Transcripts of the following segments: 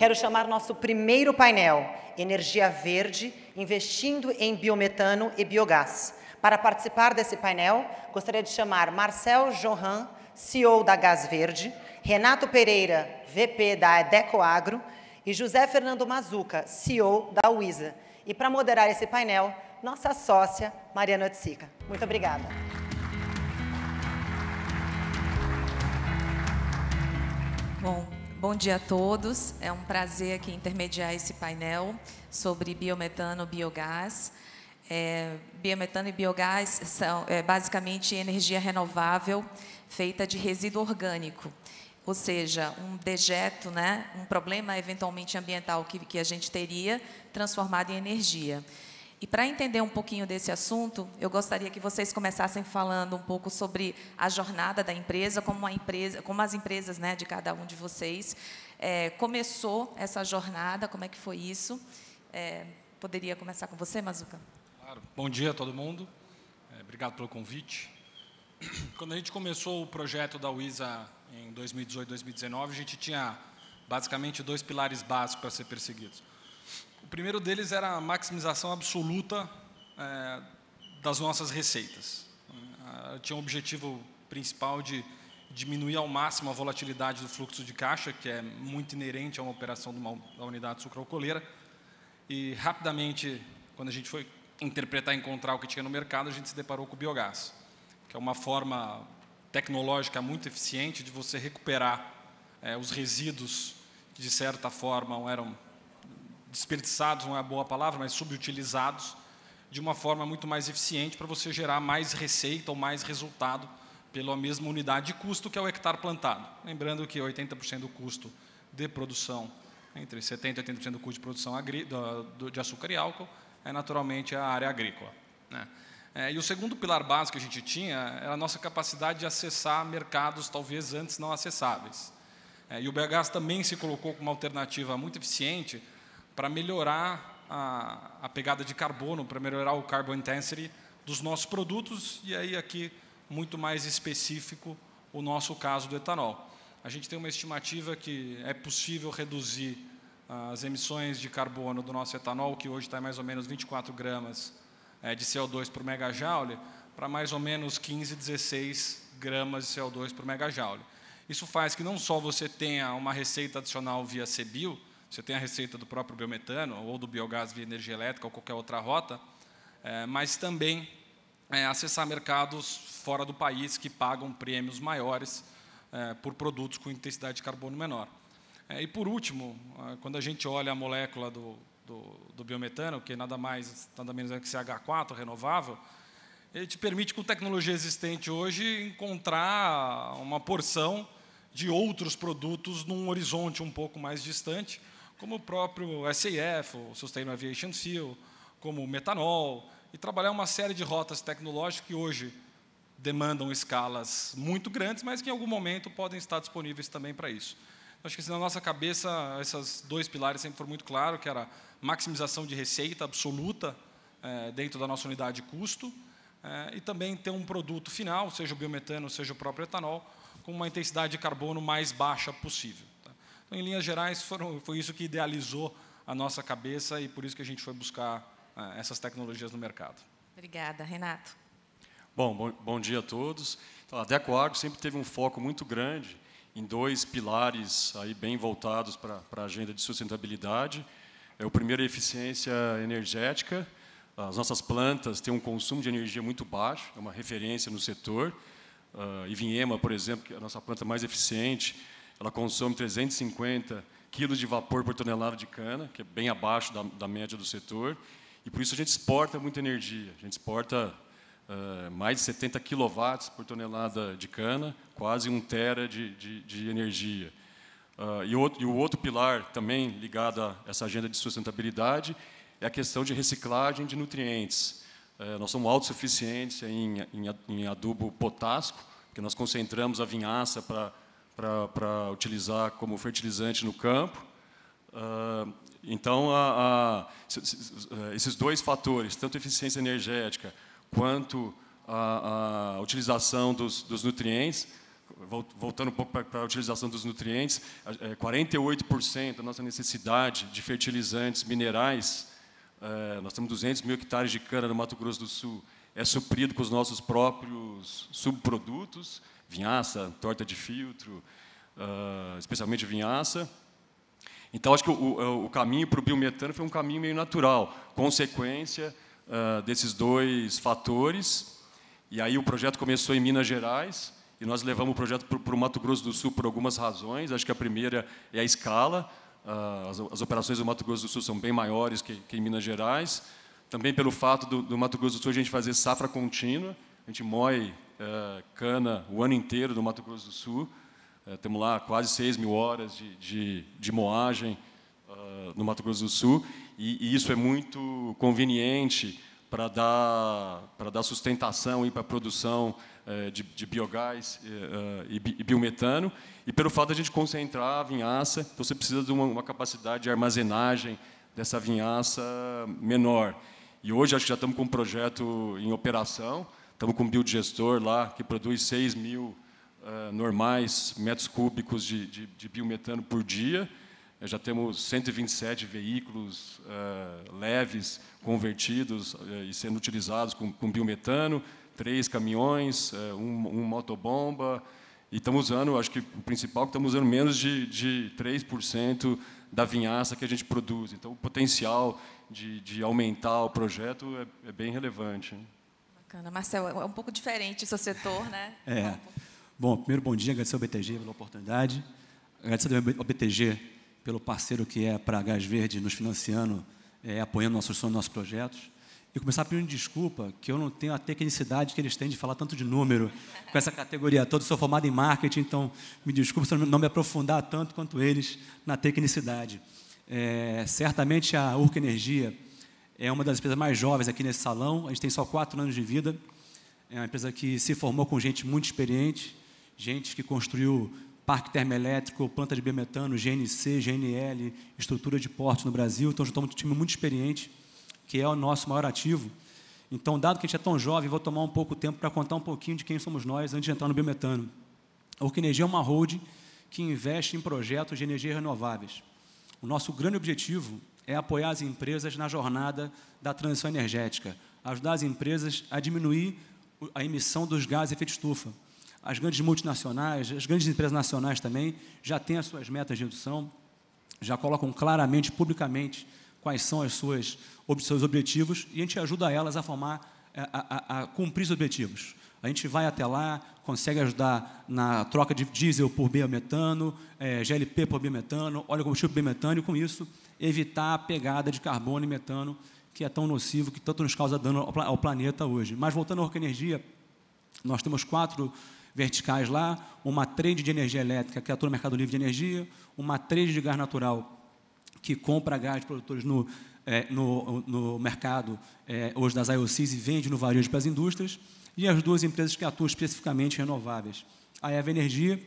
Quero chamar nosso primeiro painel, Energia Verde, investindo em biometano e biogás. Para participar desse painel, gostaria de chamar Marcel Johan, CEO da Gás Verde, Renato Pereira, VP da Agro, e José Fernando Mazuca, CEO da UISA. E para moderar esse painel, nossa sócia, Mariana Otsica. Muito obrigada. Bom dia a todos. É um prazer aqui intermediar esse painel sobre biometano, biogás. É, biometano e biogás são é, basicamente energia renovável feita de resíduo orgânico, ou seja, um dejeto, né, um problema eventualmente ambiental que, que a gente teria transformado em energia. E para entender um pouquinho desse assunto, eu gostaria que vocês começassem falando um pouco sobre a jornada da empresa, como a empresa, como as empresas, né, de cada um de vocês é, começou essa jornada, como é que foi isso? É, poderia começar com você, Mazuca? Claro. Bom dia a todo mundo. É, obrigado pelo convite. Quando a gente começou o projeto da Uisa em 2018, 2019, a gente tinha basicamente dois pilares básicos para ser perseguidos. O primeiro deles era a maximização absoluta é, das nossas receitas. Eu é, tinha um objetivo principal de diminuir ao máximo a volatilidade do fluxo de caixa, que é muito inerente a uma operação de uma, da unidade sucroalcooleira. E rapidamente, quando a gente foi interpretar e encontrar o que tinha no mercado, a gente se deparou com o biogás, que é uma forma tecnológica muito eficiente de você recuperar é, os resíduos que, de certa forma, eram desperdiçados não é a boa palavra, mas subutilizados de uma forma muito mais eficiente para você gerar mais receita ou mais resultado pela mesma unidade de custo que é o hectare plantado. Lembrando que 80% do custo de produção, entre 70% e 80% do custo de produção de açúcar e álcool, é naturalmente a área agrícola. Né? É, e o segundo pilar básico que a gente tinha era a nossa capacidade de acessar mercados talvez antes não acessáveis. É, e o BH também se colocou como uma alternativa muito eficiente para melhorar a, a pegada de carbono, para melhorar o carbon intensity dos nossos produtos, e aí aqui muito mais específico o nosso caso do etanol. A gente tem uma estimativa que é possível reduzir ah, as emissões de carbono do nosso etanol, que hoje está mais ou menos 24 gramas é, de CO2 por megajoule, para mais ou menos 15, 16 gramas de CO2 por megajoule. Isso faz que não só você tenha uma receita adicional via CBIO, você tem a receita do próprio biometano, ou do biogás via energia elétrica, ou qualquer outra rota, é, mas também é, acessar mercados fora do país que pagam prêmios maiores é, por produtos com intensidade de carbono menor. É, e, por último, é, quando a gente olha a molécula do, do, do biometano, que nada mais, nada menos é que CH4 renovável, ele te permite, com tecnologia existente hoje, encontrar uma porção de outros produtos num horizonte um pouco mais distante, como o próprio SAF, o Sustainable Aviation Fuel, como o metanol, e trabalhar uma série de rotas tecnológicas que hoje demandam escalas muito grandes, mas que em algum momento podem estar disponíveis também para isso. Eu acho que assim, na nossa cabeça, esses dois pilares sempre foram muito claros, que era maximização de receita absoluta é, dentro da nossa unidade de custo, é, e também ter um produto final, seja o biometano, seja o próprio etanol, com uma intensidade de carbono mais baixa possível. Então, em linhas gerais, foram, foi isso que idealizou a nossa cabeça e por isso que a gente foi buscar ah, essas tecnologias no mercado. Obrigada, Renato. Bom, bom, bom dia a todos. Então, a Decoagro sempre teve um foco muito grande em dois pilares aí bem voltados para a agenda de sustentabilidade. É o primeiro é a eficiência energética. As nossas plantas têm um consumo de energia muito baixo, é uma referência no setor. Uh, ah, Ivinhema, por exemplo, que é a nossa planta mais eficiente, ela consome 350 quilos de vapor por tonelada de cana, que é bem abaixo da, da média do setor, e por isso a gente exporta muita energia. A gente exporta uh, mais de 70 quilowatts por tonelada de cana, quase um tera de, de, de energia. Uh, e, outro, e o outro pilar também ligado a essa agenda de sustentabilidade é a questão de reciclagem de nutrientes. Eh, nós somos autossuficientes em, em, em, adubo potássico, que nós concentramos a vinhaça para para utilizar como fertilizante no campo. Ah, então, a, a, eh, esses dois fatores, tanto eficiência energética quanto a, a utilização dos, dos, nutrientes, voltando um pouco para a utilização dos nutrientes, 48% eh, da nossa necessidade de fertilizantes minerais, eh, nós temos 200 mil hectares de cana no Mato Grosso do Sul, é suprido com os nossos próprios subprodutos, vinhaça, torta de filtro, uh, especialmente vinhaça. Então, acho que o, o caminho para o biometano foi um caminho meio natural, consequência uh, desses dois fatores. E aí o projeto começou em Minas Gerais, e nós levamos o projeto para o Mato Grosso do Sul por algumas razões. Acho que a primeira é a escala. Uh, as, as, operações do Mato Grosso do Sul são bem maiores que, que em Minas Gerais. Também pelo fato do, do, Mato Grosso do Sul a gente fazer safra contínua. A gente moe uh, cana o ano inteiro no Mato Grosso do Sul. Uh, temos lá quase 6 mil horas de, de, de moagem uh, no Mato Grosso do Sul, e, e isso é muito conveniente para dar, para dar sustentação para a produção de, de, biogás e, e, biometano, e pelo fato de a gente concentrar a vinhaça, então você precisa de uma, uma capacidade de armazenagem dessa vinhaça menor. E hoje acho que já estamos com um projeto em operação, Estamos com um biodigestor lá que produz 6 mil uh, normais metros cúbicos de, de, de, biometano por dia. Eh, já temos 127 veículos uh, leves convertidos uh, e sendo utilizados com, com biometano, três caminhões, um, um, motobomba. E estamos usando, acho que o principal, é que estamos usando menos de, de 3% da vinhaça que a gente produz. Então, o potencial de, de aumentar o projeto é, é bem relevante. Hein? Bacana. Marcel, é um pouco diferente o seu setor, né? É. Bom, é bom primeiro, bom dia. Agradecer ao BTG pela oportunidade. Agradecer também ao BTG pelo parceiro que é para Gás Verde nos financiando, é, apoiando nossos sonhos, nossos projetos. E começar pedindo desculpa que eu não tenho a tecnicidade que eles têm de falar tanto de número com essa categoria toda. Sou formado em marketing, então me desculpe se eu não me aprofundar tanto quanto eles na tecnicidade. É, certamente a Urca Energia é uma das empresas mais jovens aqui nesse salão, a gente tem só quatro anos de vida. É uma empresa que se formou com gente muito experiente, gente que construiu parque termoelétrico, planta de biometano, GNC, GNL, estrutura de porte no Brasil. Então, juntamos um time muito experiente, que é o nosso maior ativo. Então, dado que a gente é tão jovem, vou tomar um pouco de tempo para contar um pouquinho de quem somos nós antes de entrar no biometano. A Orquinegia é uma holding que investe em projetos de energias renováveis. O nosso grande objetivo é apoiar as empresas na jornada da transição energética, ajudar as empresas a diminuir a emissão dos gases de efeito estufa. As grandes multinacionais, as grandes empresas nacionais também já têm as suas metas de redução, já colocam claramente, publicamente, quais são as suas, os seus objetivos e a gente ajuda elas a formar, a, a, a cumprir os objetivos. A gente vai até lá, consegue ajudar na troca de diesel por biometano, é, eh, GLP por biometano, óleo combustível por biometano, e com isso evitar a pegada de carbono e metano, que é tão nocivo, que tanto nos causa dano ao, ao planeta hoje. Mas voltando à energia, nós temos quatro verticais lá, uma trade de energia elétrica, que atua no mercado livre de energia, uma trade de gás natural, que compra gás de produtores no, é, no, no, mercado é, hoje das IOCs e vende no varejo para as indústrias, e as duas empresas que atuam especificamente renováveis. A Eva Energia,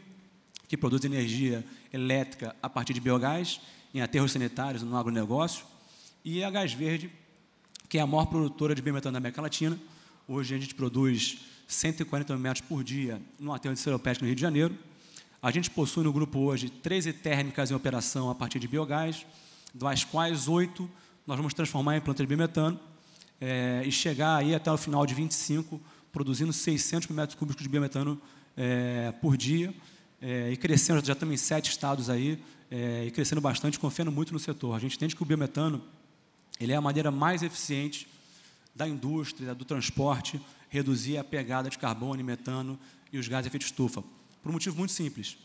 que produz energia elétrica a partir de biogás, em aterros sanitários no agronegócio, e a Gás Verde, que é a maior produtora de biometano da América Latina. Hoje a gente produz 140 metros por dia no aterro de Seropédica, no Rio de Janeiro. A gente possui no grupo hoje 13 térmicas em operação a partir de biogás, das quais oito nós vamos transformar em planta de biometano é, eh, e chegar aí até o final de 25 produzindo 600 metros cúbicos de biometano é, eh, por dia é, e crescendo, já também em sete estados aí, é, e crescendo bastante, confiando muito no setor. A gente entende que o biometano ele é a maneira mais eficiente da indústria, do transporte, reduzir a pegada de carbono e metano e os gases de efeito estufa. Por um motivo muito simples.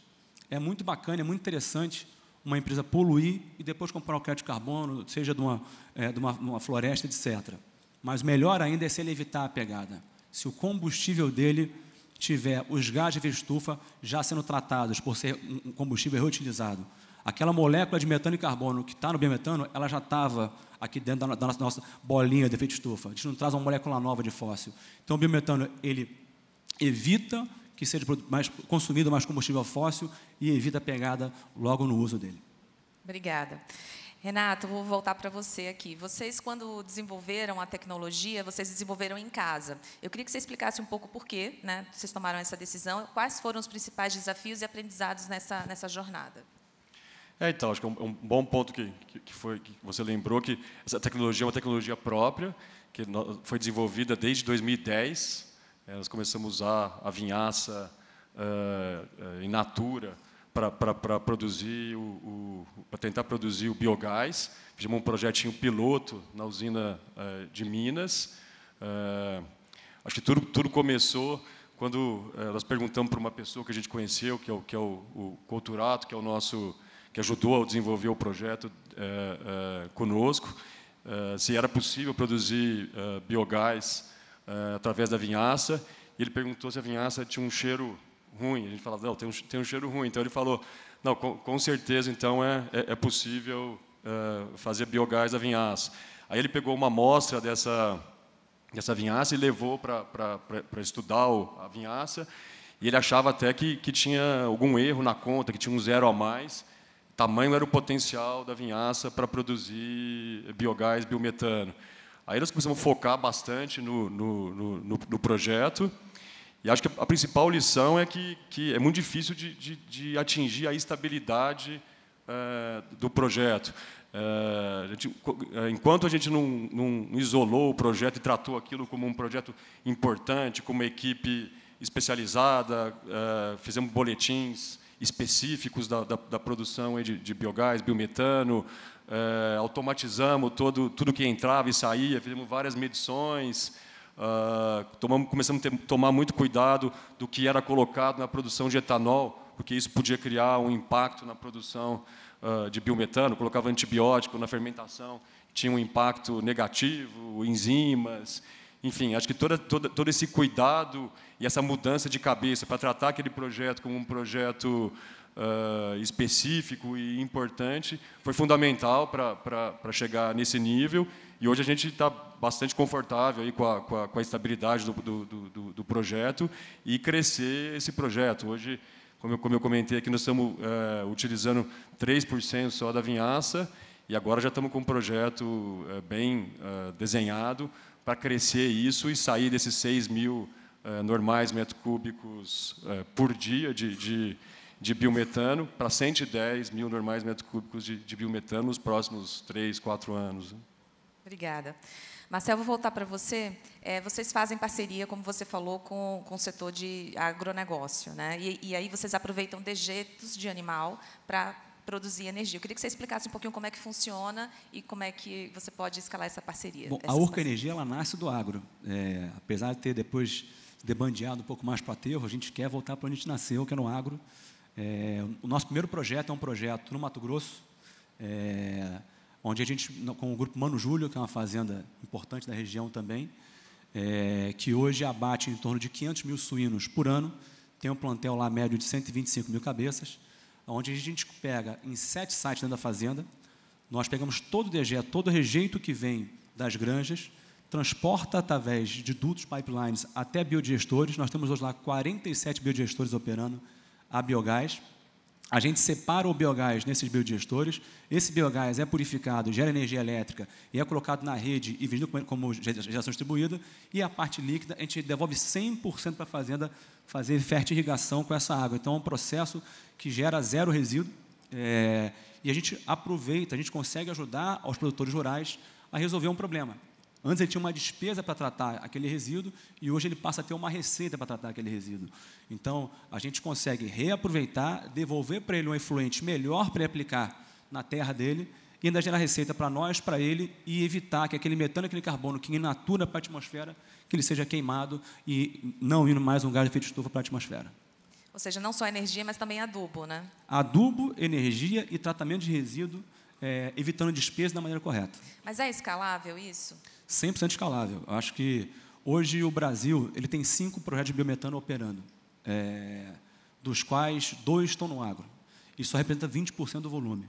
É muito bacana, é muito interessante uma empresa poluir e depois comprar um crédito de carbono, seja de uma, é, de uma, uma floresta, etc. Mas melhor ainda é se ele evitar a pegada. Se o combustível dele tiver os gases de estufa já sendo tratados por ser um combustível reutilizado, Aquela molécula de metano e carbono que está no biometano, ela já estava aqui dentro da, da, nossa bolinha de efeito estufa. A gente não traz uma molécula nova de fóssil. Então, o biometano, ele evita que seja mais, consumido mais combustível fóssil e evita a pegada logo no uso dele. Obrigada. Renato, vou voltar para você aqui. Vocês, quando desenvolveram a tecnologia, vocês desenvolveram em casa. Eu queria que você explicasse um pouco por que né, vocês tomaram essa decisão, quais foram os principais desafios e aprendizados nessa, nessa jornada. É, então, acho que é um, é bom ponto que, que, foi, que você lembrou que essa tecnologia é uma tecnologia própria, que foi desenvolvida desde 2010. É, nós começamos a usar a vinhaça uh, in natura para produzir o, o para tentar produzir o biogás. Fizemos um projetinho piloto na usina uh, de Minas. acho que tudo, tudo começou quando nós perguntamos para uma pessoa que a gente conheceu, que é o, que é o, o Culturato, que é o nosso que ajudou a desenvolver o projeto é, é, conosco, eh, se era possível produzir biogás através da vinhaça. E ele perguntou se a vinhaça tinha um cheiro ruim. A gente falava, não, tem um, tem um cheiro ruim. Então ele falou, não, com, com certeza, então é, é, é possível fazer biogás da vinhaça. Aí ele pegou uma amostra dessa, dessa vinhaça e levou para estudar a vinhaça. E ele achava até que, que tinha algum erro na conta, que tinha um zero a mais tamanho era o potencial da vinhaça para produzir biogás, biometano. Aí nós começamos a focar bastante no, no, no, no projeto, e acho que a principal lição é que, que é muito difícil de, de, de atingir a estabilidade eh, do projeto. Eh, a gente, eh, enquanto a gente não, não, isolou o projeto e tratou aquilo como um projeto importante, como uma equipe especializada, fizemos boletins específicos da, da, da produção de, de, biogás, biometano, é, automatizamos todo, tudo que entrava e saía, fizemos várias medições, ah, tomamos, começamos a ter, tomar muito cuidado do que era colocado na produção de etanol, porque isso podia criar um impacto na produção ah, de biometano, colocava antibiótico na fermentação, tinha um impacto negativo, enzimas, enfim, acho que toda, toda, todo esse cuidado e essa mudança de cabeça para tratar aquele projeto como um projeto uh, específico e importante foi fundamental para chegar nesse nível. E hoje a gente está bastante confortável aí com, a, com, a, com a estabilidade do, do, do, do, projeto e crescer esse projeto. Hoje, como eu, como eu comentei aqui, nós estamos uh, utilizando 3% só da vinhaça e agora já estamos com um projeto eh, bem ah, desenhado para crescer isso e sair desses 6 mil eh, normais metros cúbicos eh, por dia de, de, de biometano para 110 mil normais metros cúbicos de, de biometano nos próximos 3, 4 anos. Né? Obrigada. Marcel, vou voltar para você. É, vocês fazem parceria, como você falou, com, com o setor de agronegócio. Né? E, e aí vocês aproveitam dejetos de animal para produzir energia. Eu queria que você explicasse um pouquinho como é que funciona e como é que você pode escalar essa parceria. Bom, a Urca Energia ela nasce do agro. É, apesar de ter depois debandeado um pouco mais para o aterro, a gente quer voltar para onde a gente nasceu, que é no agro. É, o nosso primeiro projeto é um projeto no Mato Grosso, é, onde a gente, com o grupo Mano Júlio, que é uma fazenda importante da região também, é, que hoje abate em torno de 500 mil suínos por ano, tem um plantel lá médio de 125 mil cabeças onde a gente pega em sete sites dentro da fazenda, nós pegamos todo o dejeto, todo o rejeito que vem das granjas, transporta através de dutos, pipelines até biodigestores. Nós temos hoje lá 47 biodigestores operando a biogás. A gente separa o biogás nesses biodigestores, esse biogás é purificado, gera energia elétrica e é colocado na rede e vendido como geração distribuída, e a parte líquida a gente devolve 100% para a fazenda fazer fertirrigação com essa água. Então é um processo que gera zero resíduo é, e a gente aproveita, a gente consegue ajudar aos produtores rurais a resolver um problema, Antes ele tinha uma despesa para tratar aquele resíduo e hoje ele passa a ter uma receita para tratar aquele resíduo. Então, a gente consegue reaproveitar, devolver para ele um efluente melhor para aplicar na terra dele e ainda gerar receita para nós, para ele e evitar que aquele metano, aquele carbono que inatura para a atmosfera, que ele seja queimado e não indo mais um gás de efeito de estufa para a atmosfera. Ou seja, não só energia, mas também adubo, né? Adubo, energia e tratamento de resíduo é, evitando despesas da maneira correta. Mas é escalável isso? 100% escalável. Eu acho que hoje o Brasil ele tem cinco projetos de biometano operando, é, dos quais dois estão no agro. Isso representa 20% do volume.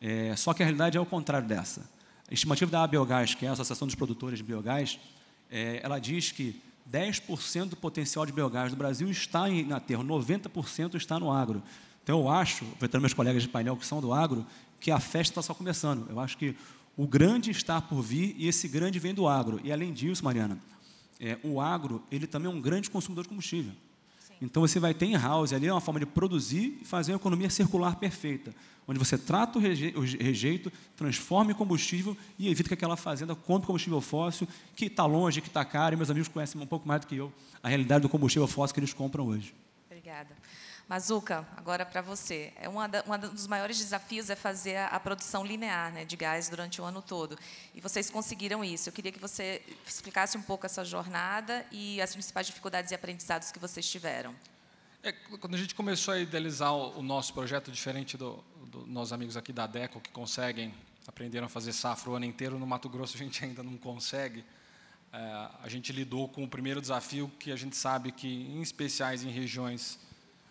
É, só que a realidade é o contrário dessa. A estimativa da Abiogás, que é a Associação dos Produtores de Biogás, é, ela diz que 10% do potencial de biogás do Brasil está em, na terra, 90% está no agro. Então, eu acho, vetando meus colegas de painel que são do agro, que a festa está só começando. Eu acho que o grande está por vir e esse grande vem do agro. E além disso, Mariana, é, o agro ele também é um grande consumidor de combustível. Sim. Então você vai ter em house ali é uma forma de produzir e fazer uma economia circular perfeita, onde você trata o rejeito, transforma em combustível e evita que aquela fazenda compre combustível fóssil que está longe, que está caro. E meus amigos conhecem um pouco mais do que eu a realidade do combustível fóssil que eles compram hoje. Obrigada. Mazuca, agora para você. É um dos maiores desafios é fazer a, a produção linear né, de gás durante o ano todo. E vocês conseguiram isso. Eu queria que você explicasse um pouco essa jornada e as principais dificuldades e aprendizados que vocês tiveram. É, quando a gente começou a idealizar o, o nosso projeto, diferente dos do, nossos amigos aqui da DECO, que conseguem, aprenderam a fazer safra o ano inteiro, no Mato Grosso a gente ainda não consegue. É, a gente lidou com o primeiro desafio que a gente sabe que, em especiais em regiões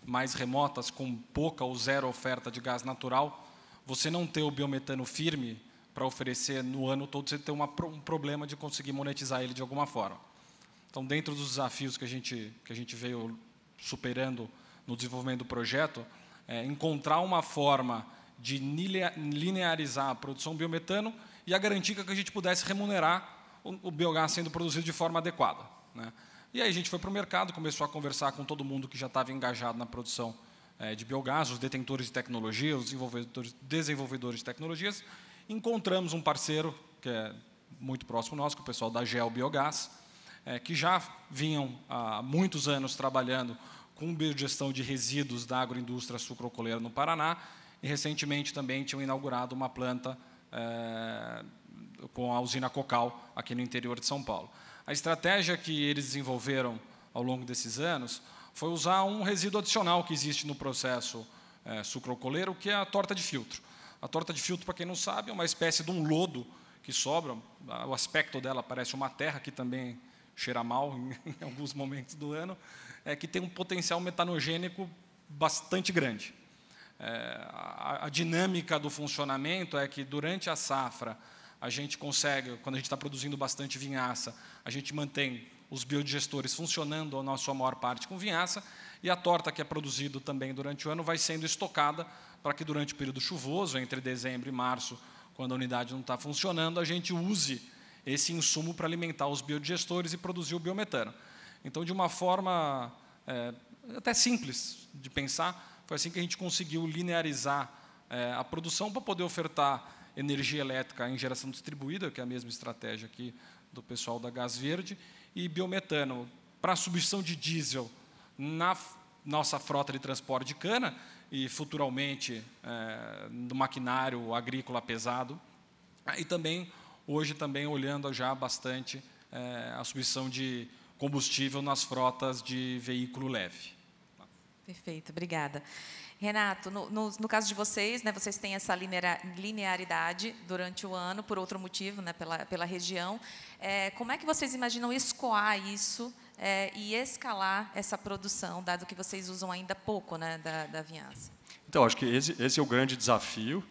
mais remotas, com pouca ou zero oferta de gás natural, você não ter o biometano firme para oferecer no ano todo, você tem uma, um problema de conseguir monetizar ele de alguma forma. Então, dentro dos desafios que a gente, que a gente veio superando no desenvolvimento do projeto, é encontrar uma forma de linearizar a produção biometano e a garantia que a gente pudesse remunerar o, o biogás sendo produzido de forma adequada. Né? E aí a gente foi para o mercado, começou a conversar com todo mundo que já estava engajado na produção é, de biogás, os detentores de tecnologia, os desenvolvedores, desenvolvedores de tecnologias. Encontramos um parceiro, que é muito próximo nosso, que é o pessoal da Gel Biogás, é, que já vinham há muitos anos trabalhando com biogestão de resíduos da agroindústria sucrocoleira no Paraná, e recentemente também tinham inaugurado uma planta é, com a usina Cocal aqui no interior de São Paulo. A estratégia que eles desenvolveram ao longo desses anos foi usar um resíduo adicional que existe no processo é, eh, sucrocoleiro, que é a torta de filtro. A torta de filtro, para quem não sabe, é uma espécie de um lodo que sobra. O aspecto dela parece uma terra, que também cheira mal em, alguns momentos do ano, é, que tem um potencial metanogênico bastante grande. É, a, a dinâmica do funcionamento é que, durante a safra, a gente consegue, quando a gente está produzindo bastante vinhaça, a gente mantém os biodigestores funcionando a sua maior parte com vinhaça, e a torta que é produzida também durante o ano vai sendo estocada para que durante o período chuvoso, entre dezembro e março, quando a unidade não está funcionando, a gente use esse insumo para alimentar os biodigestores e produzir o biometano. Então, de uma forma é, até simples de pensar, foi assim que a gente conseguiu linearizar é, a produção para poder ofertar energia elétrica em geração distribuída, que é a mesma estratégia aqui do pessoal da Gás Verde, e biometano para a substituição de diesel na nossa frota de transporte de cana e futuramente é, eh, no maquinário agrícola pesado ah, e também hoje também olhando já bastante é, a substituição de combustível nas frotas de veículo leve. Perfeito, obrigada. Renato, no, no, no, caso de vocês, né, vocês têm essa linearidade durante o ano, por outro motivo, né, pela, pela região. É, como é que vocês imaginam escoar isso é, e escalar essa produção, dado que vocês usam ainda pouco né, da, da vinhaça? Então, acho que esse, esse é o grande desafio,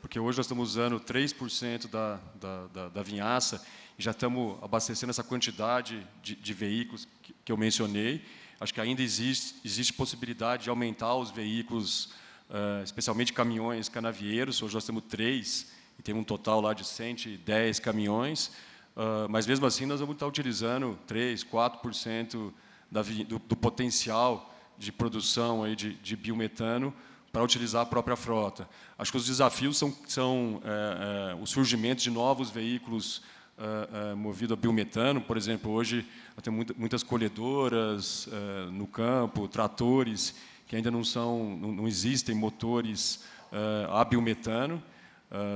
porque hoje nós estamos usando 3% da, da, da, da vinhaça e já estamos abastecendo essa quantidade de, de veículos que, que eu mencionei. Acho que ainda existe, existe possibilidade de aumentar os veículos, uh, especialmente caminhões canavieiros. Hoje nós temos três e tem um total lá de 110 caminhões. Uh, mas mesmo assim, nós vamos estar utilizando 3, 4% da, do, do potencial de produção aí de, de biometano para utilizar a própria frota. Acho que os desafios são, são é, é, o surgimento de novos veículos uh, movido a biometano. Por exemplo, hoje tem muitas colhedoras uh, no campo, tratores que ainda não são, não, não existem motores a biometano.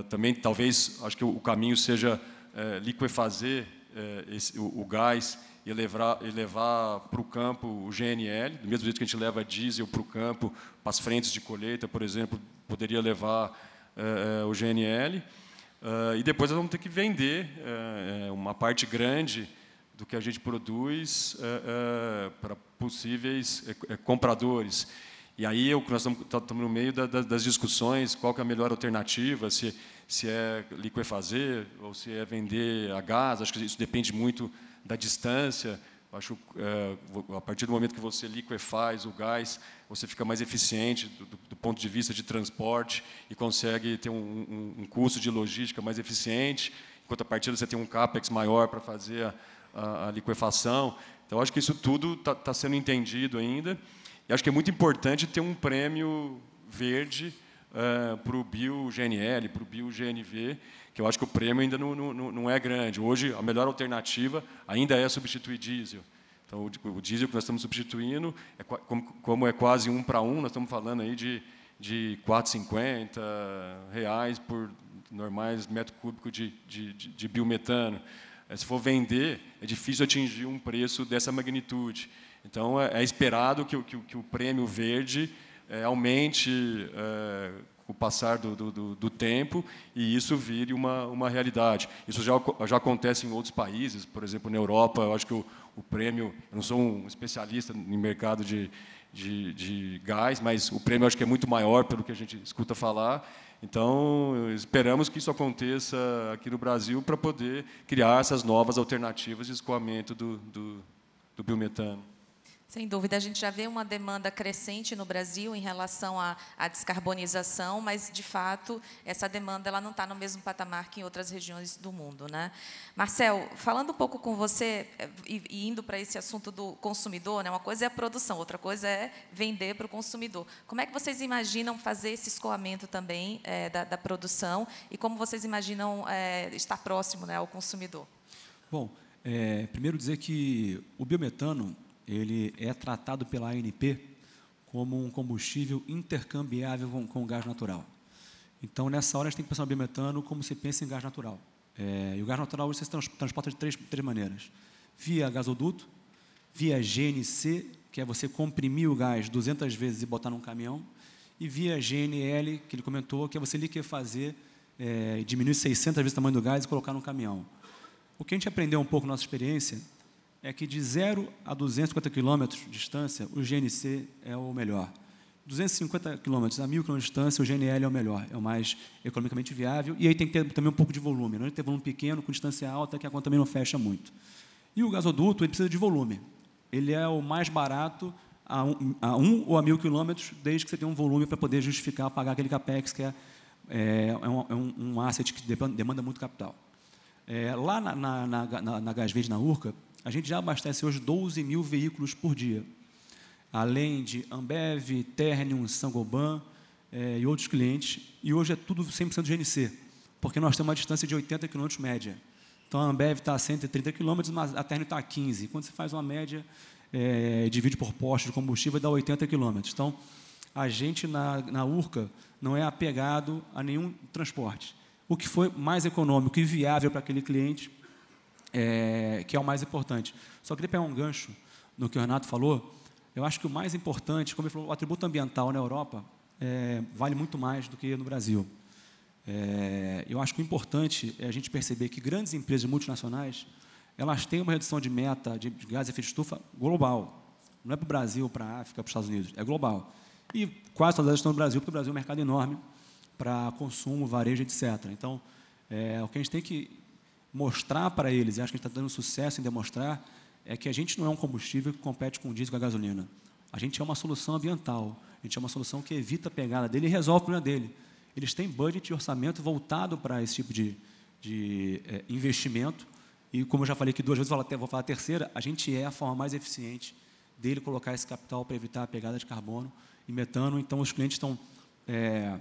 também, talvez, acho que o caminho seja eh, liquefazer eh, esse, o, o, gás e levar, e levar para o campo o GNL, do mesmo jeito que a gente leva diesel para o campo, para as frentes de colheita, por exemplo, poderia levar eh, o GNL. Uh, e depois nós vamos ter que vender uh, uma parte grande do que a gente produz uh, para possíveis compradores. E aí é o que nós tá, estamos no meio da, da, das discussões, qual é a melhor alternativa, se, se é liquefazer ou se é vender a gás, acho que isso depende muito da distância, Acho que é, a partir do momento que você liquefaz o gás, você fica mais eficiente do, do ponto de vista de transporte e consegue ter um, um, um, custo de logística mais eficiente, enquanto a partir você tem um capex maior para fazer a, a, a liquefação. Então, acho que isso tudo está tá sendo entendido ainda. E acho que é muito importante ter um prêmio verde é, para o BioGNL, para o BioGNV, que eu acho que o prêmio ainda não, não, não é grande. Hoje, a melhor alternativa ainda é substituir diesel. Então, o, o diesel que nós estamos substituindo, é, como, como é quase um para um, nós estamos falando aí de, de R$ 4,50 reais por normais metro cúbico de, de, de, de biometano. É, se for vender, é difícil atingir um preço dessa magnitude. Então, é, é esperado que, que, que o prêmio verde é, aumente é, o passar do, do, do, tempo e isso vire uma, uma realidade. Isso já, já acontece em outros países, por exemplo, na Europa, eu acho que o, o prêmio, eu não sou um especialista no mercado de, de, de gás, mas o prêmio acho que é muito maior pelo que a gente escuta falar, então, esperamos que isso aconteça aqui no Brasil para poder criar essas novas alternativas de escoamento do, do, do biometano. Sem dúvida, a gente já vê uma demanda crescente no Brasil em relação à, à descarbonização, mas, de fato, essa demanda ela não está no mesmo patamar que em outras regiões do mundo. Né? Marcel, falando um pouco com você eh, e, e indo para esse assunto do consumidor, né? uma coisa é a produção, outra coisa é vender para o consumidor. Como é que vocês imaginam fazer esse escoamento também é, da, da, produção e como vocês imaginam é, estar próximo né, ao consumidor? Bom, é, primeiro dizer que o biometano ele é tratado pela ANP como um combustível intercambiável com, com gás natural. Então, nessa hora, a gente tem que pensar no biometano como se pensa em gás natural. É, e o gás natural hoje se trans, transporta de três, três maneiras. Via gasoduto, via GNC, que é você comprimir o gás 200 vezes e botar num caminhão, e via GNL, que ele comentou, que é você liquefazer, é, diminuir 600 vezes o tamanho do gás e colocar num caminhão. O que a gente aprendeu um pouco na nossa experiência é que de 0 a 250 quilômetros de distância, o GNC é o melhor. 250 quilômetros a 1.000 km de distância, o GNL é o melhor, é o mais economicamente viável. E aí tem que ter também um pouco de volume. Né? Não é ter volume pequeno, com distância alta, que a conta também não fecha muito. E o gasoduto, ele precisa de volume. Ele é o mais barato a um, a um ou a 1.000 km, desde que você tenha um volume para poder justificar pagar aquele capex, que é, é, é, um, é um, asset que demanda muito capital. É, lá na, na, na, na, na Gás Verde, na URCA, a gente já abastece hoje 12 mil veículos por dia, além de Ambev, Ternium, Sangoban é, eh, e outros clientes. E hoje é tudo 100% GNC, porque nós temos uma distância de 80 km média. Então a Ambev está a 130 km, mas a Ternium está a 15. Quando você faz uma média, é, divide por posto de combustível, dá 80 km. Então a gente na, na URCA não é apegado a nenhum transporte. O que foi mais econômico e viável para aquele cliente é, que é o mais importante. Só queria pegar um gancho no que o Renato falou. Eu acho que o mais importante, como ele falou, o atributo ambiental na Europa é, vale muito mais do que no Brasil. É, eu acho que o importante é a gente perceber que grandes empresas multinacionais elas têm uma redução de meta de gás de efeito de estufa global. Não é para o Brasil, para a África, para os Estados Unidos, é global. E quase todas elas estão no Brasil, porque o Brasil é um mercado enorme para consumo, varejo, etc. Então, é, o que a gente tem que mostrar para eles, e acho que a gente está dando sucesso em demonstrar, é que a gente não é um combustível que compete com o diesel e a gasolina. A gente é uma solução ambiental, a gente é uma solução que evita a pegada dele e resolve o problema dele. Eles têm budget e orçamento voltado para esse tipo de, de é, investimento, e como eu já falei aqui duas vezes, vou falar, vou falar a terceira, a gente é a forma mais eficiente dele colocar esse capital para evitar a pegada de carbono e metano, então os clientes estão... É,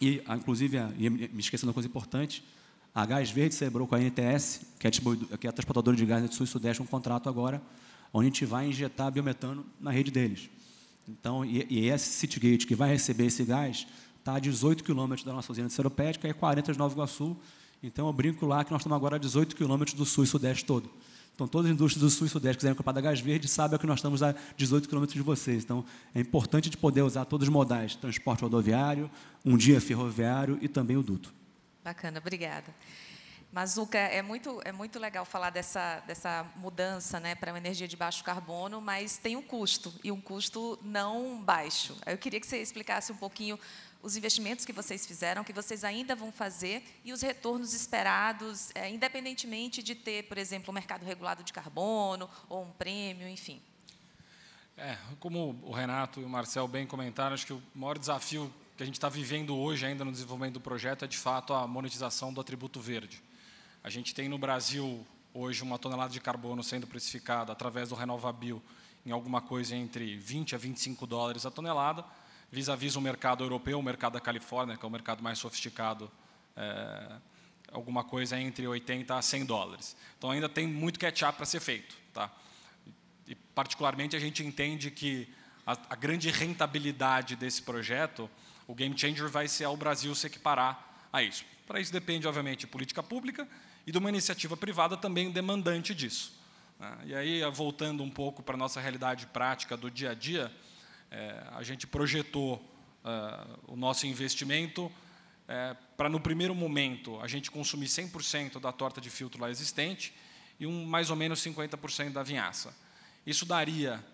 e, ah, inclusive, ah, me esquecendo uma coisa importante, a Gás Verde celebrou com a NTS, que é, que é a transportadora de gás do Sul e Sudeste, um contrato agora, onde a gente vai injetar biometano na rede deles. Então, e, e esse Citygate que vai receber esse gás está a 18 quilômetros da nossa usina de Seropédica e 40 de Nova Iguaçu. Então, eu brinco lá que nós estamos agora a 18 quilômetros do Sul e Sudeste todo. Então, todas as indústrias do Sul e Sudeste que quiserem comprar da Gás Verde sabem que nós estamos a 18 quilômetros de vocês. Então, é importante de poder usar todos os modais, transporte rodoviário, um dia ferroviário e também o duto. Bacana, obrigada. Mazuca, é muito, é muito legal falar dessa, dessa mudança né, para uma energia de baixo carbono, mas tem um custo, e um custo não baixo. Eu queria que você explicasse um pouquinho os investimentos que vocês fizeram, que vocês ainda vão fazer, e os retornos esperados, é, independentemente de ter, por exemplo, um mercado regulado de carbono, ou um prêmio, enfim. É, como o Renato e o Marcel bem comentaram, acho que o maior desafio que a gente está vivendo hoje ainda no desenvolvimento do projeto é de fato a monetização do atributo verde. A gente tem no Brasil hoje uma tonelada de carbono sendo precificada através do Renovabil em alguma coisa entre 20 a 25 dólares a tonelada, vis-à-vis -vis o mercado europeu, o mercado da Califórnia, que é o mercado mais sofisticado, é, alguma coisa entre 80 a 100 dólares. Então ainda tem muito catch-up para ser feito. Tá? E, particularmente, a gente entende que a, a grande rentabilidade desse projeto o game changer vai ser o Brasil se equiparar a isso. Para isso depende, obviamente, de política pública e de uma iniciativa privada também demandante disso. Né? E aí, voltando um pouco para a nossa realidade prática do dia a dia, é, a gente projetou é, o nosso investimento é, para, no primeiro momento, a gente consumir 100% da torta de filtro lá existente e um, mais ou menos 50% da vinhaça. Isso daria,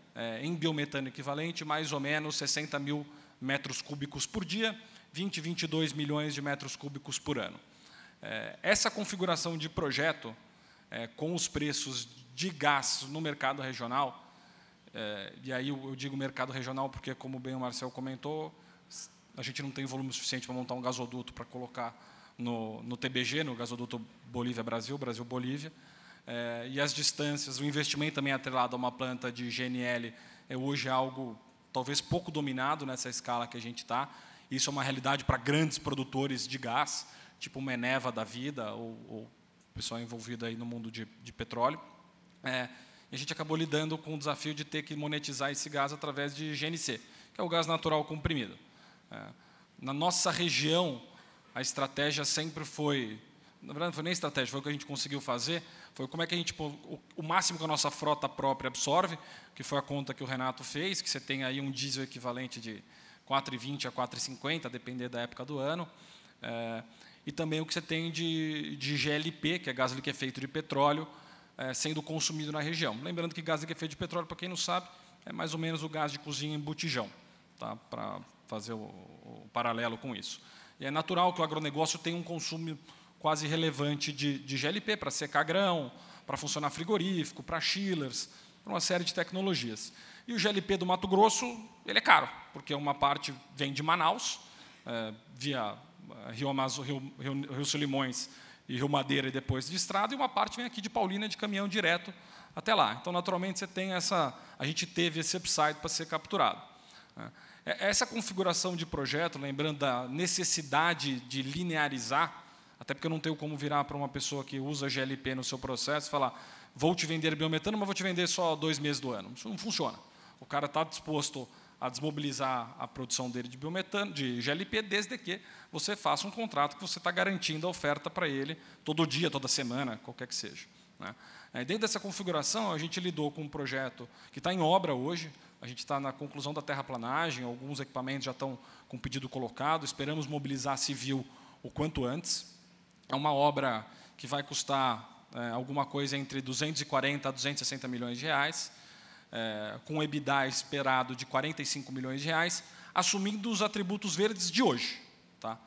em biometano equivalente, mais ou menos 60 mil metros cúbicos por dia, 20, 22 milhões de metros cúbicos por ano. É, essa configuração de projeto, é, com os preços de gás no mercado regional, é, e aí eu, eu digo mercado regional porque, como bem o Marcel comentou, a gente não tem volume suficiente para montar um gasoduto para colocar no, no TBG, no gasoduto Bolívia-Brasil, Brasil-Bolívia, é, e as distâncias, o investimento também é atrelado a uma planta de GNL é hoje é algo talvez pouco dominado nessa escala que a gente está. Isso é uma realidade para grandes produtores de gás, tipo Meneva da vida, ou, ou pessoal envolvido aí no mundo de, de petróleo. É, a gente acabou lidando com o desafio de ter que monetizar esse gás através de GNC, que é o gás natural comprimido. É, na nossa região, a estratégia sempre foi, na verdade não foi nem estratégia, foi o que a gente conseguiu fazer, foi como é que a gente, o, máximo que a nossa frota própria absorve, que foi a conta que o Renato fez, que você tem aí um diesel equivalente de 4,20 a 4,50, a depender da época do ano. É, e também o que você tem de, de GLP, que é gás liquefeito de petróleo, é, sendo consumido na região. Lembrando que gás liquefeito de petróleo, para quem não sabe, é mais ou menos o gás de cozinha em botijão, tá? para fazer o, o, paralelo com isso. E é natural que o agronegócio tenha um consumo quase relevante de, de GLP para secar grão, para funcionar frigorífico, para chillers, para uma série de tecnologias. E o GLP do Mato Grosso, ele é caro, porque uma parte vem de Manaus, é, via é, Rio, Amazo, Rio, Rio, Rio Solimões e Rio Madeira e depois de estrada, e uma parte vem aqui de Paulina de caminhão direto até lá. Então, naturalmente, você tem essa, a gente teve esse upside para ser capturado. Né. É, essa configuração de projeto, lembrando da necessidade de linearizar até porque eu não tenho como virar para uma pessoa que usa GLP no seu processo e falar: vou te vender biometano, mas vou te vender só dois meses do ano. Isso não funciona. O cara está disposto a desmobilizar a produção dele de biometano, de GLP, desde que você faça um contrato que você está garantindo a oferta para ele todo dia, toda semana, qualquer que seja. Né? É, dentro dessa configuração, a gente lidou com um projeto que está em obra hoje, a gente está na conclusão da terraplanagem, alguns equipamentos já estão com pedido colocado, esperamos mobilizar civil o quanto antes, é uma obra que vai custar é, alguma coisa entre 240 a 260 milhões de reais, é, com um EBITDA esperado de 45 milhões de reais, assumindo os atributos verdes de hoje. Tá?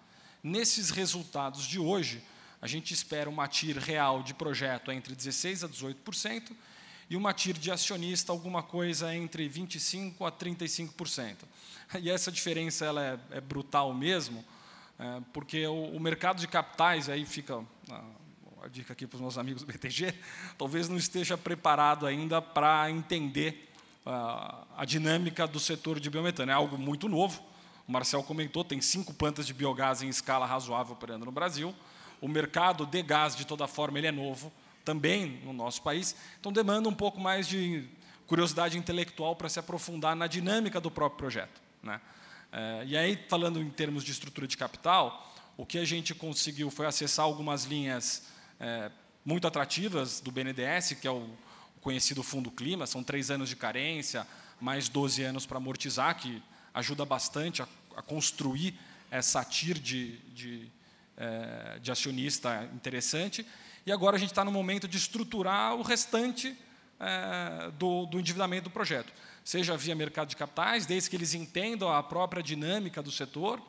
Nesses resultados de hoje, a gente espera uma TIR real de projeto entre 16% a 18% e uma TIR de acionista alguma coisa entre 25% a 35%. E essa diferença ela é, é brutal mesmo, é, porque o, o, mercado de capitais, aí fica a, ah, a dica aqui para os meus amigos do BTG, talvez não esteja preparado ainda para entender a, ah, a dinâmica do setor de biometano. É algo muito novo. O Marcel comentou, tem cinco plantas de biogás em escala razoável operando no Brasil. O mercado de gás, de toda forma, ele é novo também no nosso país. Então, demanda um pouco mais de curiosidade intelectual para se aprofundar na dinâmica do próprio projeto. Né? É, e aí, falando em termos de estrutura de capital, o que a gente conseguiu foi acessar algumas linhas é, muito atrativas do BNDES, que é o conhecido Fundo Clima, são três anos de carência, mais 12 anos para amortizar, que ajuda bastante a, construir essa TIR de, de, é, de acionista interessante. E agora a gente está no momento de estruturar o restante é, do, do endividamento do projeto, seja via mercado de capitais, desde que eles entendam a própria dinâmica do setor,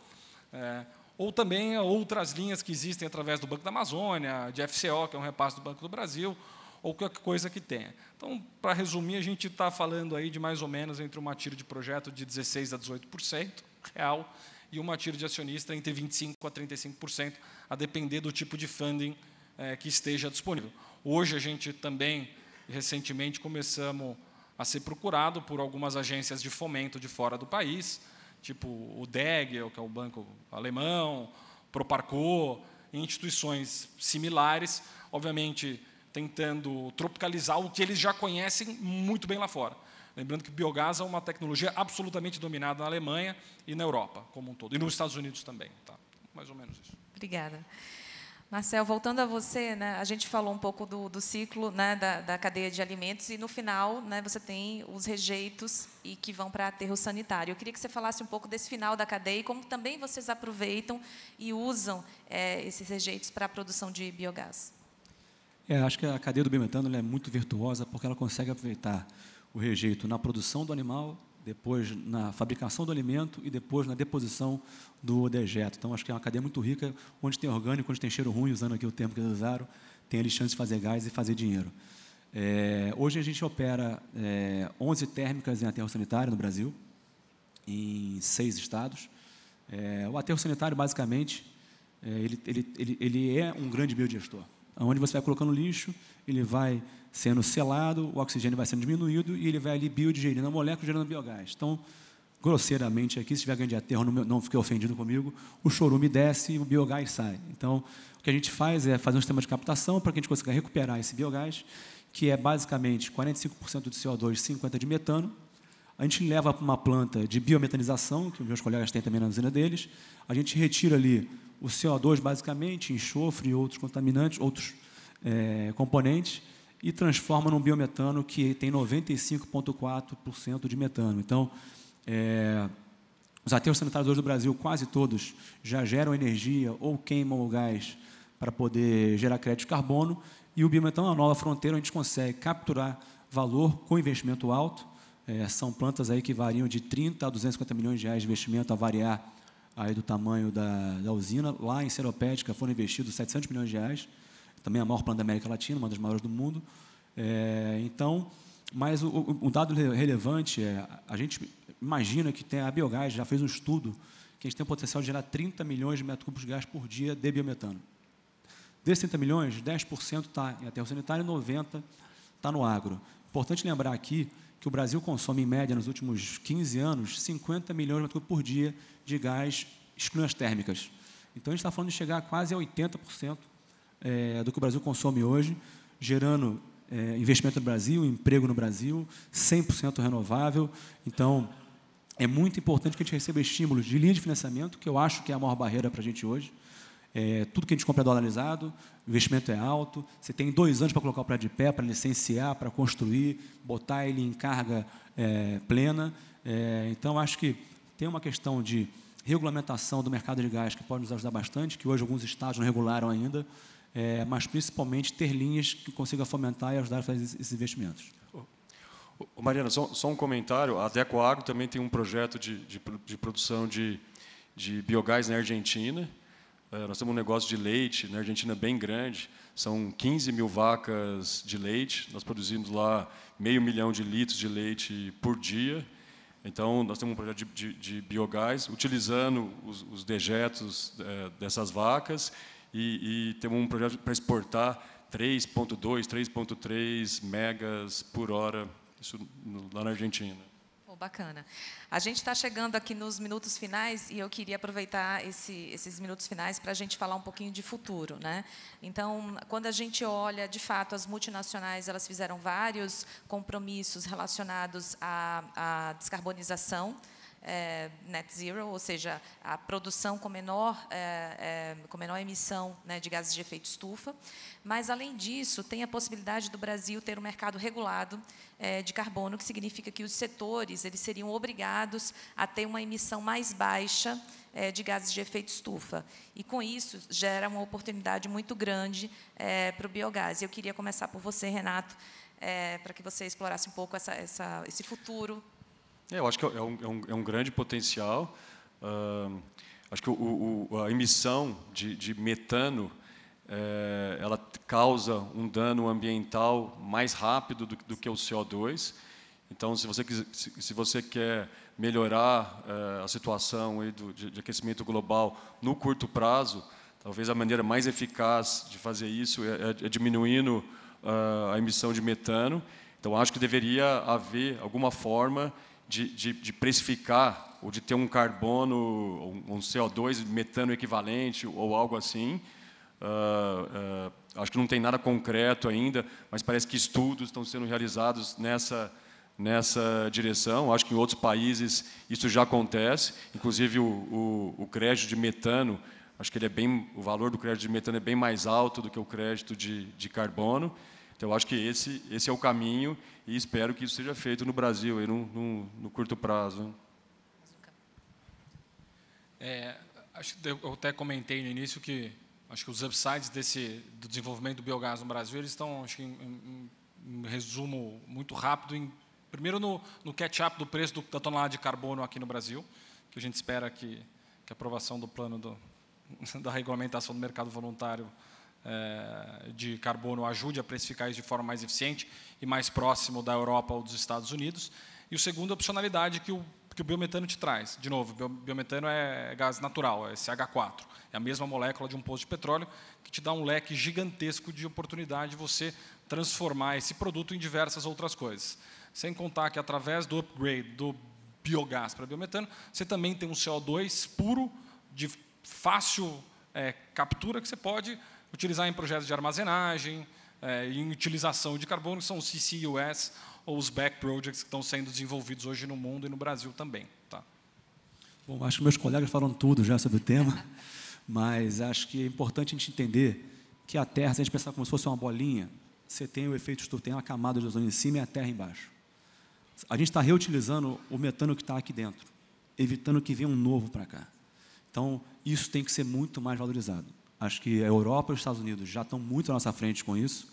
é, ou também outras linhas que existem através do Banco da Amazônia, de FCO, que é um repasse do Banco do Brasil, ou qualquer coisa que tenha. Então, para resumir, a gente está falando aí de mais ou menos entre uma tira de projeto de 16% a 18% real e uma tira de acionista entre 25% a 35%, a depender do tipo de funding é, que esteja disponível. Hoje, a gente também recentemente começamos a ser procurado por algumas agências de fomento de fora do país, tipo o DEG, que é o banco alemão, Proparco, instituições similares, obviamente tentando tropicalizar o que eles já conhecem muito bem lá fora. Lembrando que biogás é uma tecnologia absolutamente dominada na Alemanha e na Europa como um todo, e nos Estados Unidos também. Tá? Mais ou menos isso. Obrigada. Marcel, voltando a você, né, a gente falou um pouco do, do ciclo né, da, da, cadeia de alimentos e no final né, você tem os rejeitos e que vão para aterro sanitário. Eu queria que você falasse um pouco desse final da cadeia e como também vocês aproveitam e usam é, esses rejeitos para a produção de biogás. É, acho que a cadeia do biometano é muito virtuosa porque ela consegue aproveitar o rejeito na produção do animal, depois na fabricação do alimento e depois na deposição do dejeto. Então, acho que é uma cadeia muito rica, onde tem orgânico, onde tem cheiro ruim, usando aqui o tempo que eles usaram, tem ali chance de fazer gás e fazer dinheiro. É, hoje a gente opera é, 11 térmicas em aterro sanitário no Brasil, em seis estados. É, o aterro sanitário, basicamente, é, ele, ele, ele, ele é um grande biodigestor, onde você vai colocando lixo, ele vai sendo selado, o oxigênio vai sendo diminuído e ele vai ali biodigerindo a molécula gerando biogás. Então, grosseiramente aqui, se tiver grande aterro, não, não fique ofendido comigo, o chorume desce e o biogás sai. Então, o que a gente faz é fazer um sistema de captação para que a gente consiga recuperar esse biogás, que é basicamente 45% de CO2 50% de metano. A gente leva para uma planta de biometanização, que os meus colegas têm também na usina deles. A gente retira ali o CO2, basicamente, enxofre e outros contaminantes, outros é, componentes, e transforma num biometano que tem 95,4% de metano. Então, é, os aterros sanitários hoje do Brasil, quase todos, já geram energia ou queimam o gás para poder gerar crédito de carbono, e o biometano é uma nova fronteira onde a gente consegue capturar valor com investimento alto. É, são plantas aí que variam de 30 a 250 milhões de reais de investimento a variar aí do tamanho da, da usina. Lá em Seropédica foram investidos 700 milhões de reais também a maior planta da América Latina, uma das maiores do mundo. É, então, mas o, um dado relevante é, a gente imagina que tem a Biogás já fez um estudo que a gente tem o potencial de gerar 30 milhões de metros cúbicos de gás por dia de biometano. Desses 30 milhões, 10% está em aterro sanitário e 90% está no agro. Importante lembrar aqui que o Brasil consome, em média, nos últimos 15 anos, 50 milhões de metros cúbicos por dia de gás, excluindo as térmicas. Então, a gente está falando de chegar quase a 80% é, é, do que o Brasil consome hoje, gerando é, investimento no Brasil, emprego no Brasil, 100% renovável. Então, é muito importante que a gente receba estímulos de linha de financiamento, que eu acho que é a maior barreira para a gente hoje. É, tudo que a gente compra é dolarizado, o investimento é alto, você tem dois anos para colocar o prédio de pé, para licenciar, para construir, botar ele em carga é, plena. É, então, acho que tem uma questão de regulamentação do mercado de gás que pode nos ajudar bastante, que hoje alguns estados não regularam ainda é, mas principalmente ter linhas que consigam fomentar e ajudar a fazer esses investimentos. Mariana, só, só um comentário. A Deco Agro também tem um projeto de, de, de produção de, de biogás na Argentina. É, nós temos um negócio de leite na Argentina bem grande. São 15 mil vacas de leite. Nós produzimos lá meio milhão de litros de leite por dia. Então, nós temos um projeto de, de, de biogás, utilizando os, os dejetos é, dessas vacas e, e temos um projeto para exportar 3.2, 3.3 megas por hora, isso lá na Argentina. Oh, bacana. A gente está chegando aqui nos minutos finais e eu queria aproveitar esse, esses minutos finais para a gente falar um pouquinho de futuro, né? Então, quando a gente olha, de fato, as multinacionais elas fizeram vários compromissos relacionados à, à descarbonização, é, net zero, ou seja, a produção com menor, é, é, com menor emissão né, de gases de efeito estufa. Mas, além disso, tem a possibilidade do Brasil ter um mercado regulado é, de carbono, que significa que os setores eles seriam obrigados a ter uma emissão mais baixa é, de gases de efeito estufa. E, com isso, gera uma oportunidade muito grande é, para o biogás. Eu queria começar por você, Renato, para que você explorasse um pouco essa, essa, esse futuro é, eu acho que é um, é um, é um é grande potencial. Uh, acho que o, o, a emissão de, de metano é, ela causa um dano ambiental mais rápido do, do, que o CO2. Então, se você, se você quer melhorar é, a situação aí do, de, de, aquecimento global no curto prazo, talvez a maneira mais eficaz de fazer isso é, é, é diminuindo uh, a emissão de metano. Então, acho que deveria haver alguma forma de, de, de precificar ou de ter um carbono, um CO2, metano equivalente ou algo assim. Uh, uh, acho que não tem nada concreto ainda, mas parece que estudos estão sendo realizados nessa nessa direção. Acho que em outros países isso já acontece. Inclusive o, o, o crédito de metano, acho que ele é bem, o valor do crédito de metano é bem mais alto do que o crédito de, de carbono. Então, eu acho que esse, esse é o caminho e espero que isso seja feito no Brasil, aí, no, no, no curto prazo. É, acho que eu até comentei no início que acho que os upsides desse, do desenvolvimento do biogás no Brasil eles estão, acho que, em, em, em resumo muito rápido, em, primeiro no, no catch-up do preço do, da tonelada de carbono aqui no Brasil, que a gente espera que, que a aprovação do plano do, da regulamentação do mercado voluntário é, de carbono ajude a precificar isso de forma mais eficiente e mais próximo da Europa ou dos Estados Unidos. E o segundo, a opcionalidade que o, que o biometano te traz. De novo, o biometano é gás natural, é CH4. É a mesma molécula de um poço de petróleo que te dá um leque gigantesco de oportunidade de você transformar esse produto em diversas outras coisas. Sem contar que, através do upgrade do biogás para biometano, você também tem um CO2 puro, de fácil é, captura, que você pode utilizar em projetos de armazenagem, é, em utilização de carbono, que são os CCUS ou os back projects que estão sendo desenvolvidos hoje no mundo e no Brasil também. Tá? Bom, acho que meus colegas falaram tudo já sobre o tema, mas acho que é importante a gente entender que a Terra, se a gente pensar como se fosse uma bolinha, você tem o efeito estufa, tem uma camada de ozônio em cima e a Terra embaixo. A gente está reutilizando o metano que está aqui dentro, evitando que venha um novo para cá. Então, isso tem que ser muito mais valorizado. Acho que a Europa e os Estados Unidos já estão muito à nossa frente com isso.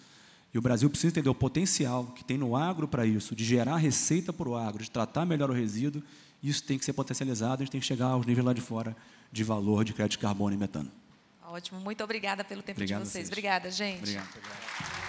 E o Brasil precisa entender o potencial que tem no agro para isso, de gerar receita para o agro, de tratar melhor o resíduo. Isso tem que ser potencializado, a gente tem que chegar aos níveis lá de fora de valor de crédito de carbono e metano. Ótimo, muito obrigada pelo tempo Obrigado de vocês. vocês. Obrigada, gente. Obrigado. Obrigado.